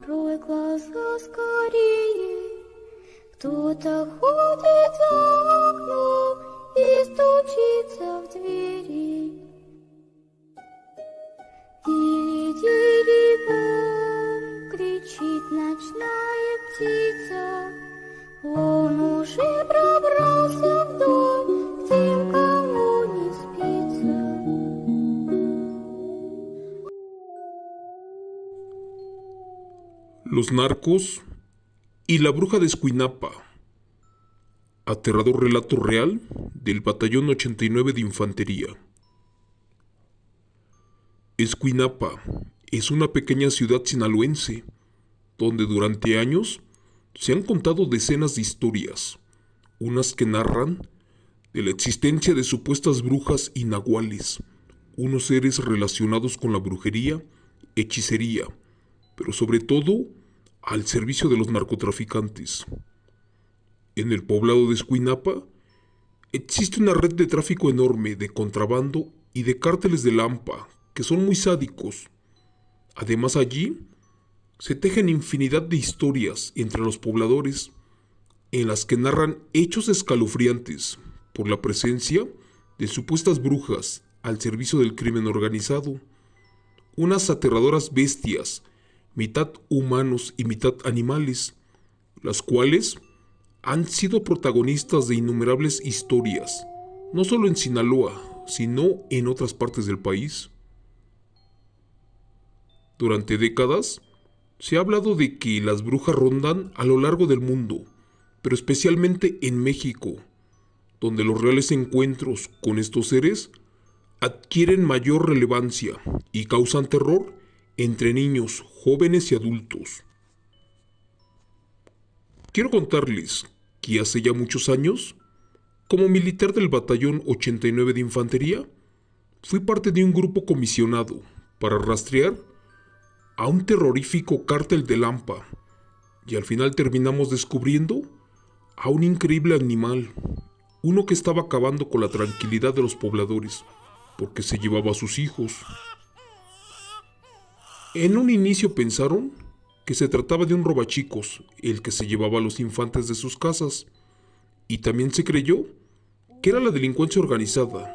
Открой глаза скорее, кто-то ходит за окном и стучится в двери. Дири-дири-бом, кричит ночная птица, он уже бросил. Los narcos y la bruja de Escuinapa. Aterrador relato real del Batallón 89 de Infantería. Escuinapa es una pequeña ciudad sinaloense donde durante años se han contado decenas de historias, unas que narran de la existencia de supuestas brujas inaguales unos seres relacionados con la brujería, hechicería, pero sobre todo al servicio de los narcotraficantes. En el poblado de Escuinapa existe una red de tráfico enorme de contrabando y de cárteles de lampa que son muy sádicos. Además allí se tejen infinidad de historias entre los pobladores en las que narran hechos escalofriantes por la presencia de supuestas brujas al servicio del crimen organizado, unas aterradoras bestias mitad humanos y mitad animales, las cuales han sido protagonistas de innumerables historias, no solo en Sinaloa, sino en otras partes del país. Durante décadas, se ha hablado de que las brujas rondan a lo largo del mundo, pero especialmente en México, donde los reales encuentros con estos seres adquieren mayor relevancia y causan terror entre niños, jóvenes y adultos. Quiero contarles que hace ya muchos años, como militar del Batallón 89 de Infantería, fui parte de un grupo comisionado para rastrear a un terrorífico cártel de Lampa y al final terminamos descubriendo a un increíble animal, uno que estaba acabando con la tranquilidad de los pobladores porque se llevaba a sus hijos, en un inicio pensaron que se trataba de un robachicos, el que se llevaba a los infantes de sus casas, y también se creyó que era la delincuencia organizada.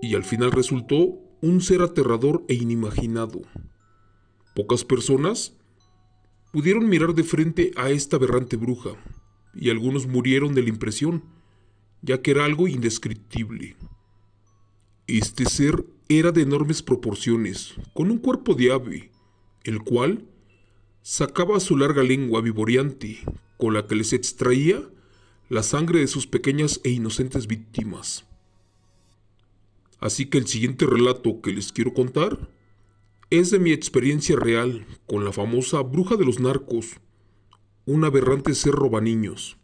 Y al final resultó un ser aterrador e inimaginado. Pocas personas pudieron mirar de frente a esta aberrante bruja, y algunos murieron de la impresión, ya que era algo indescriptible. Este ser era de enormes proporciones, con un cuerpo de ave, el cual sacaba su larga lengua vivoreante, con la que les extraía la sangre de sus pequeñas e inocentes víctimas. Así que el siguiente relato que les quiero contar es de mi experiencia real con la famosa bruja de los narcos, un aberrante ser niños.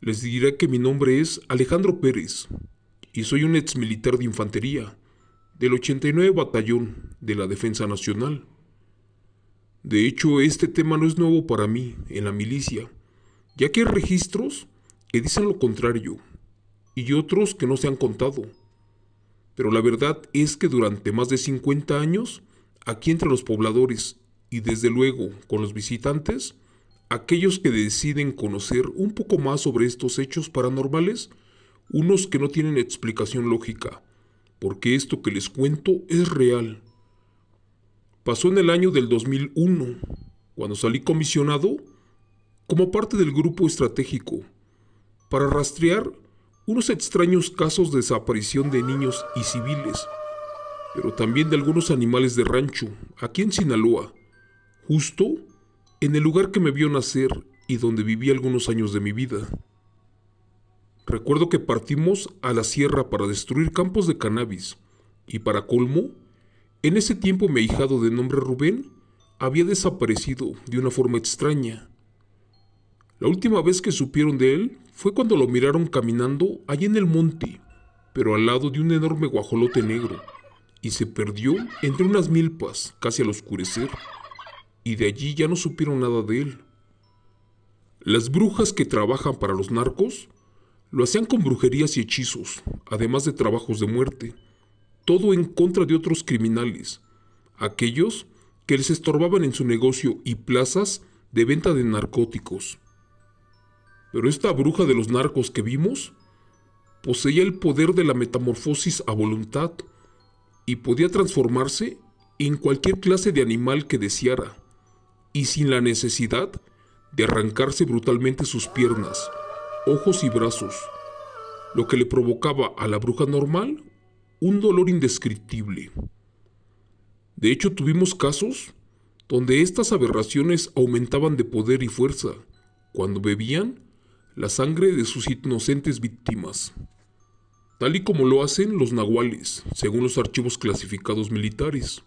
Les diré que mi nombre es Alejandro Pérez y soy un ex militar de infantería del 89 Batallón de la Defensa Nacional. De hecho, este tema no es nuevo para mí en la milicia, ya que hay registros que dicen lo contrario y otros que no se han contado. Pero la verdad es que durante más de 50 años, aquí entre los pobladores y desde luego con los visitantes, aquellos que deciden conocer un poco más sobre estos hechos paranormales unos que no tienen explicación lógica, porque esto que les cuento es real. Pasó en el año del 2001, cuando salí comisionado como parte del grupo estratégico, para rastrear unos extraños casos de desaparición de niños y civiles, pero también de algunos animales de rancho, aquí en Sinaloa, justo en el lugar que me vio nacer y donde viví algunos años de mi vida. Recuerdo que partimos a la sierra para destruir campos de cannabis, y para colmo, en ese tiempo mi hijado de nombre Rubén había desaparecido de una forma extraña. La última vez que supieron de él fue cuando lo miraron caminando allí en el monte, pero al lado de un enorme guajolote negro, y se perdió entre unas milpas casi al oscurecer, y de allí ya no supieron nada de él. Las brujas que trabajan para los narcos lo hacían con brujerías y hechizos, además de trabajos de muerte, todo en contra de otros criminales, aquellos que les estorbaban en su negocio y plazas de venta de narcóticos. Pero esta bruja de los narcos que vimos poseía el poder de la metamorfosis a voluntad y podía transformarse en cualquier clase de animal que deseara y sin la necesidad de arrancarse brutalmente sus piernas ojos y brazos, lo que le provocaba a la bruja normal un dolor indescriptible. De hecho, tuvimos casos donde estas aberraciones aumentaban de poder y fuerza cuando bebían la sangre de sus inocentes víctimas, tal y como lo hacen los nahuales, según los archivos clasificados militares.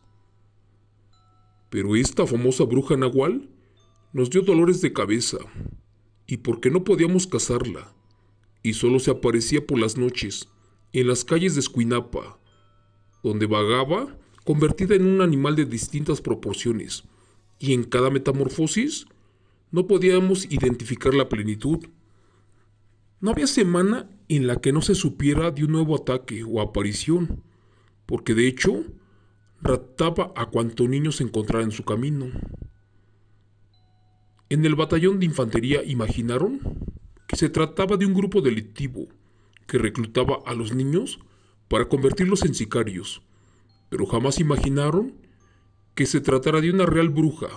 Pero esta famosa bruja nahual nos dio dolores de cabeza, y porque no podíamos cazarla, y solo se aparecía por las noches, en las calles de Escuinapa, donde vagaba convertida en un animal de distintas proporciones, y en cada metamorfosis no podíamos identificar la plenitud. No había semana en la que no se supiera de un nuevo ataque o aparición, porque de hecho raptaba a cuanto niño se encontrara en su camino. En el batallón de infantería imaginaron que se trataba de un grupo delictivo que reclutaba a los niños para convertirlos en sicarios, pero jamás imaginaron que se tratara de una real bruja,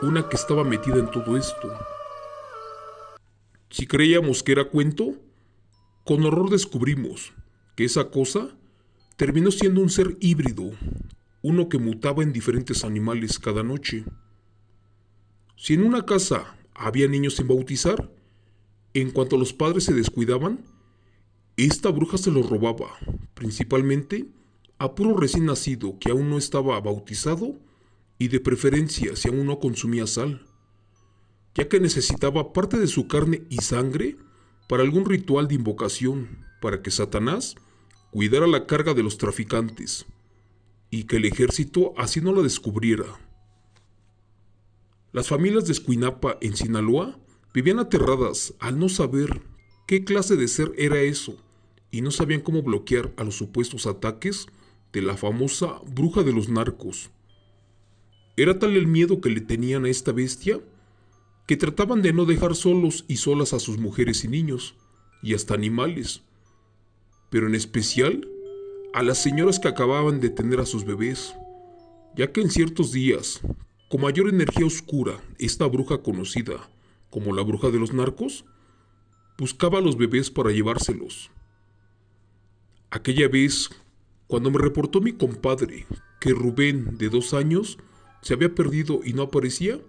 una que estaba metida en todo esto. Si creíamos que era cuento, con horror descubrimos que esa cosa terminó siendo un ser híbrido, uno que mutaba en diferentes animales cada noche. Si en una casa había niños sin bautizar, en cuanto los padres se descuidaban, esta bruja se los robaba, principalmente a puro recién nacido que aún no estaba bautizado y de preferencia si aún no consumía sal, ya que necesitaba parte de su carne y sangre para algún ritual de invocación, para que Satanás cuidara la carga de los traficantes y que el ejército así no la descubriera. Las familias de Escuinapa, en Sinaloa, vivían aterradas al no saber qué clase de ser era eso y no sabían cómo bloquear a los supuestos ataques de la famosa bruja de los narcos. Era tal el miedo que le tenían a esta bestia que trataban de no dejar solos y solas a sus mujeres y niños, y hasta animales, pero en especial a las señoras que acababan de tener a sus bebés, ya que en ciertos días, con mayor energía oscura, esta bruja conocida como la bruja de los narcos, buscaba a los bebés para llevárselos. Aquella vez, cuando me reportó mi compadre que Rubén, de dos años, se había perdido y no aparecía,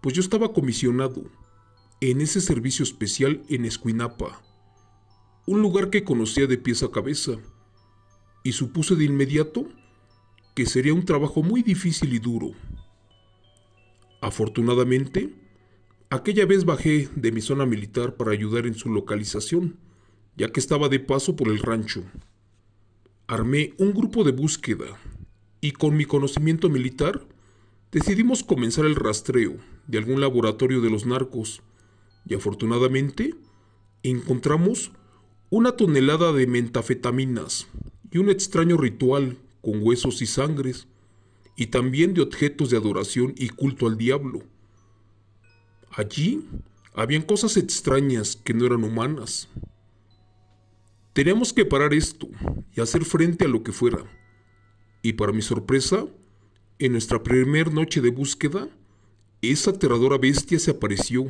pues yo estaba comisionado en ese servicio especial en Escuinapa, un lugar que conocía de pies a cabeza, y supuse de inmediato que sería un trabajo muy difícil y duro. Afortunadamente, aquella vez bajé de mi zona militar para ayudar en su localización, ya que estaba de paso por el rancho. Armé un grupo de búsqueda y con mi conocimiento militar decidimos comenzar el rastreo de algún laboratorio de los narcos y afortunadamente encontramos una tonelada de mentafetaminas y un extraño ritual con huesos y sangres y también de objetos de adoración y culto al diablo. Allí habían cosas extrañas que no eran humanas. Teníamos que parar esto y hacer frente a lo que fuera. Y para mi sorpresa, en nuestra primera noche de búsqueda, esa aterradora bestia se apareció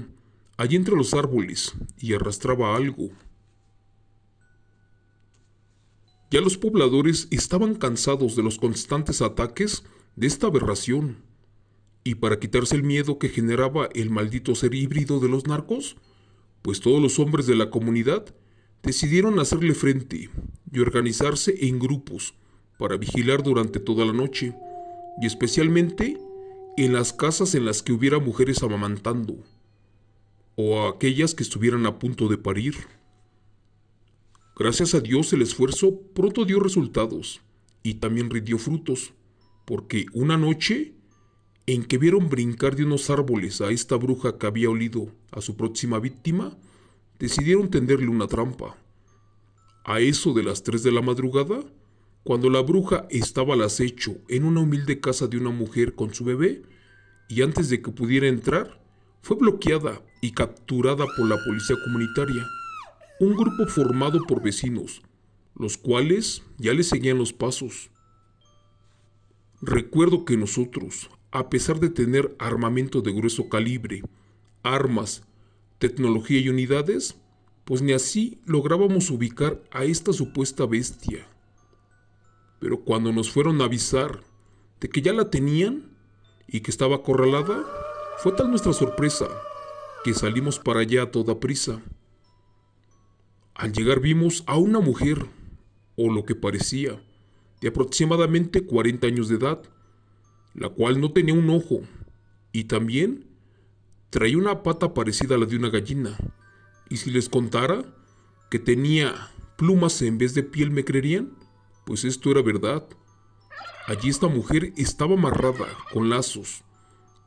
allí entre los árboles y arrastraba algo. Ya los pobladores estaban cansados de los constantes ataques de esta aberración. Y para quitarse el miedo que generaba el maldito ser híbrido de los narcos, pues todos los hombres de la comunidad decidieron hacerle frente y organizarse en grupos para vigilar durante toda la noche, y especialmente en las casas en las que hubiera mujeres amamantando, o a aquellas que estuvieran a punto de parir. Gracias a Dios el esfuerzo pronto dio resultados y también rindió frutos, porque una noche en que vieron brincar de unos árboles a esta bruja que había olido a su próxima víctima, decidieron tenderle una trampa. A eso de las 3 de la madrugada, cuando la bruja estaba al acecho en una humilde casa de una mujer con su bebé, y antes de que pudiera entrar, fue bloqueada y capturada por la policía comunitaria, un grupo formado por vecinos, los cuales ya le seguían los pasos. Recuerdo que nosotros, a pesar de tener armamento de grueso calibre, armas, tecnología y unidades, pues ni así lográbamos ubicar a esta supuesta bestia. Pero cuando nos fueron a avisar de que ya la tenían y que estaba acorralada, fue tal nuestra sorpresa que salimos para allá a toda prisa. Al llegar vimos a una mujer, o lo que parecía, de aproximadamente 40 años de edad, la cual no tenía un ojo y también traía una pata parecida a la de una gallina. Y si les contara que tenía plumas en vez de piel, ¿me creerían? Pues esto era verdad. Allí esta mujer estaba amarrada con lazos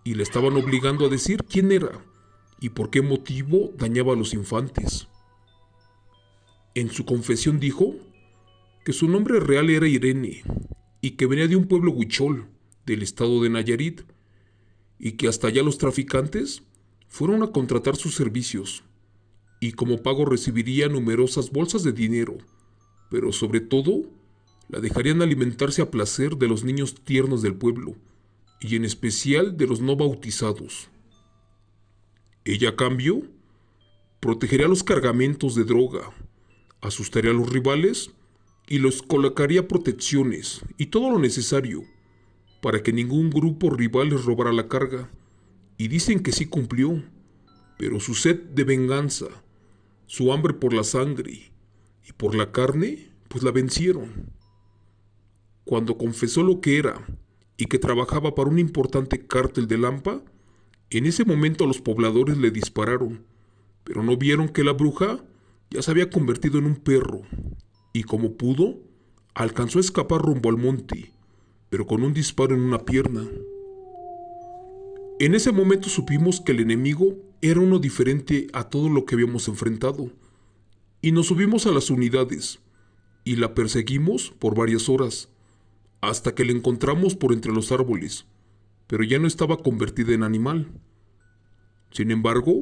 y le estaban obligando a decir quién era y por qué motivo dañaba a los infantes. En su confesión dijo que su nombre real era Irene y que venía de un pueblo huichol del estado de Nayarit y que hasta allá los traficantes fueron a contratar sus servicios y como pago recibiría numerosas bolsas de dinero, pero sobre todo la dejarían alimentarse a placer de los niños tiernos del pueblo y en especial de los no bautizados. Ella a cambio protegería los cargamentos de droga, asustaría a los rivales y los colocaría protecciones y todo lo necesario para que ningún grupo rival les robara la carga. Y dicen que sí cumplió, pero su sed de venganza, su hambre por la sangre y por la carne, pues la vencieron. Cuando confesó lo que era y que trabajaba para un importante cártel de Lampa, en ese momento los pobladores le dispararon, pero no vieron que la bruja ya se había convertido en un perro y como pudo, alcanzó a escapar rumbo al monte, pero con un disparo en una pierna. En ese momento supimos que el enemigo era uno diferente a todo lo que habíamos enfrentado, y nos subimos a las unidades, y la perseguimos por varias horas, hasta que la encontramos por entre los árboles, pero ya no estaba convertida en animal. Sin embargo,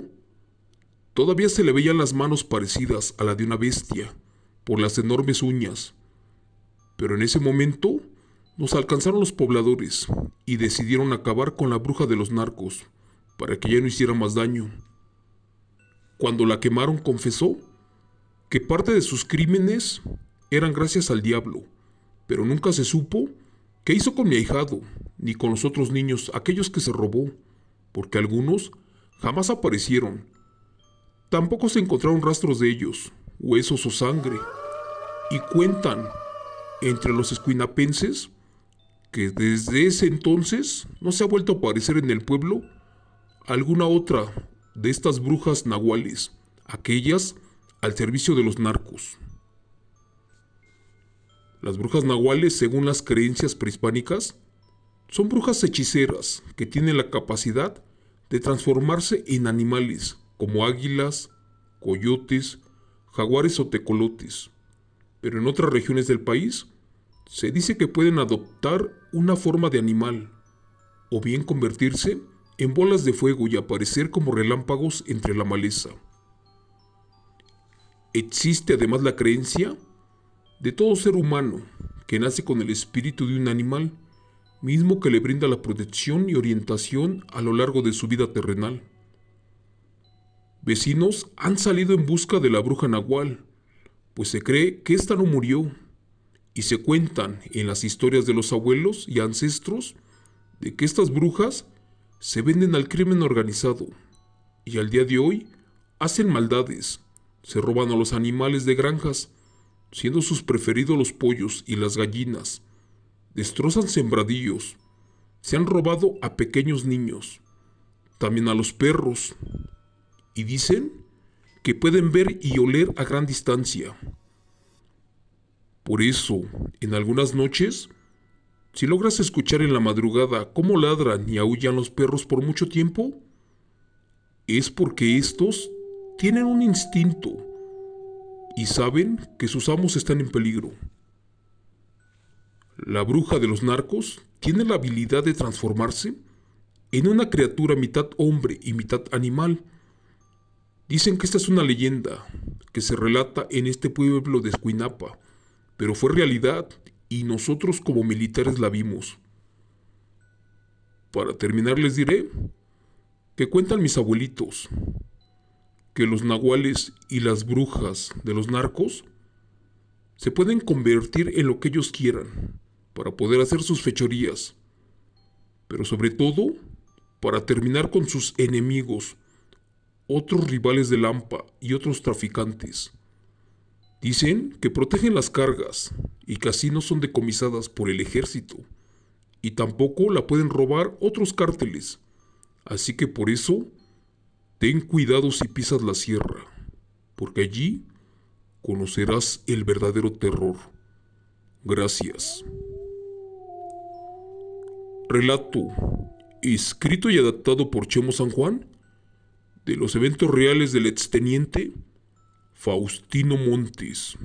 todavía se le veían las manos parecidas a la de una bestia, por las enormes uñas. Pero en ese momento nos alcanzaron los pobladores y decidieron acabar con la bruja de los narcos para que ya no hiciera más daño. Cuando la quemaron confesó que parte de sus crímenes eran gracias al diablo, pero nunca se supo qué hizo con mi ahijado ni con los otros niños, aquellos que se robó, porque algunos jamás aparecieron. Tampoco se encontraron rastros de ellos, huesos o sangre y cuentan entre los escuinapenses que desde ese entonces no se ha vuelto a aparecer en el pueblo alguna otra de estas brujas nahuales, aquellas al servicio de los narcos. Las brujas nahuales, según las creencias prehispánicas, son brujas hechiceras que tienen la capacidad de transformarse en animales como águilas, coyotes, jaguares o tecolotes pero en otras regiones del país se dice que pueden adoptar una forma de animal, o bien convertirse en bolas de fuego y aparecer como relámpagos entre la maleza. Existe además la creencia de todo ser humano que nace con el espíritu de un animal, mismo que le brinda la protección y orientación a lo largo de su vida terrenal. Vecinos han salido en busca de la bruja nahual, pues se cree que ésta no murió, y se cuentan en las historias de los abuelos y ancestros de que estas brujas se venden al crimen organizado, y al día de hoy hacen maldades, se roban a los animales de granjas, siendo sus preferidos los pollos y las gallinas, destrozan sembradillos, se han robado a pequeños niños, también a los perros, y dicen que pueden ver y oler a gran distancia. Por eso, en algunas noches, si logras escuchar en la madrugada cómo ladran y aullan los perros por mucho tiempo, es porque estos tienen un instinto y saben que sus amos están en peligro. La bruja de los narcos tiene la habilidad de transformarse en una criatura mitad hombre y mitad animal Dicen que esta es una leyenda que se relata en este pueblo de Escuinapa, pero fue realidad y nosotros como militares la vimos. Para terminar les diré que cuentan mis abuelitos que los nahuales y las brujas de los narcos se pueden convertir en lo que ellos quieran para poder hacer sus fechorías, pero sobre todo para terminar con sus enemigos otros rivales de Lampa y otros traficantes. Dicen que protegen las cargas y que así no son decomisadas por el ejército y tampoco la pueden robar otros cárteles. Así que por eso, ten cuidado si pisas la sierra, porque allí conocerás el verdadero terror. Gracias. Relato, escrito y adaptado por Chemo San Juan, de los eventos reales del exteniente Faustino Montes.